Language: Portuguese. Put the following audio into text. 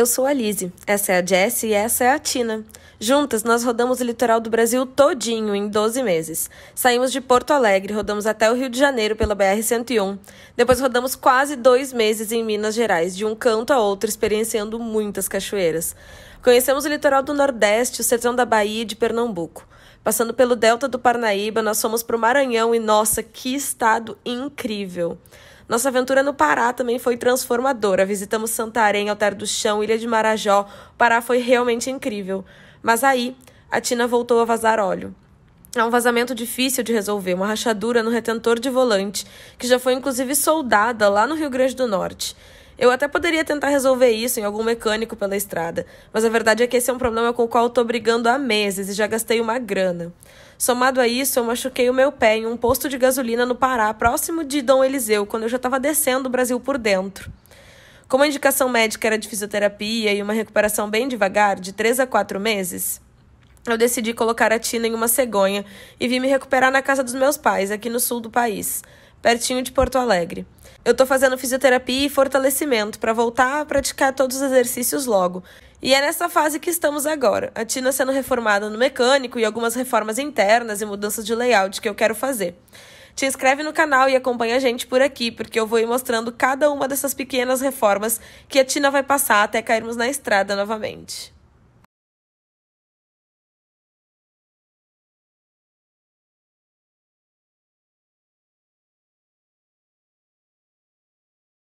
Eu sou a Lise, essa é a Jess e essa é a Tina. Juntas, nós rodamos o litoral do Brasil todinho em 12 meses. Saímos de Porto Alegre, rodamos até o Rio de Janeiro pela BR-101. Depois rodamos quase dois meses em Minas Gerais, de um canto a outro, experienciando muitas cachoeiras. Conhecemos o litoral do Nordeste, o sertão da Bahia e de Pernambuco. Passando pelo Delta do Parnaíba, nós fomos para o Maranhão e, nossa, que estado incrível! Nossa aventura no Pará também foi transformadora. Visitamos Santarém, Altar do Chão, Ilha de Marajó. O Pará foi realmente incrível. Mas aí, a Tina voltou a vazar óleo. É um vazamento difícil de resolver, uma rachadura no retentor de volante, que já foi inclusive soldada lá no Rio Grande do Norte. Eu até poderia tentar resolver isso em algum mecânico pela estrada, mas a verdade é que esse é um problema com o qual estou brigando há meses e já gastei uma grana. Somado a isso, eu machuquei o meu pé em um posto de gasolina no Pará, próximo de Dom Eliseu, quando eu já estava descendo o Brasil por dentro. Como a indicação médica era de fisioterapia e uma recuperação bem devagar, de 3 a 4 meses, eu decidi colocar a tina em uma cegonha e vim me recuperar na casa dos meus pais, aqui no sul do país pertinho de Porto Alegre. Eu tô fazendo fisioterapia e fortalecimento para voltar a praticar todos os exercícios logo. E é nessa fase que estamos agora. A Tina sendo reformada no mecânico e algumas reformas internas e mudanças de layout que eu quero fazer. Te inscreve no canal e acompanha a gente por aqui, porque eu vou ir mostrando cada uma dessas pequenas reformas que a Tina vai passar até cairmos na estrada novamente.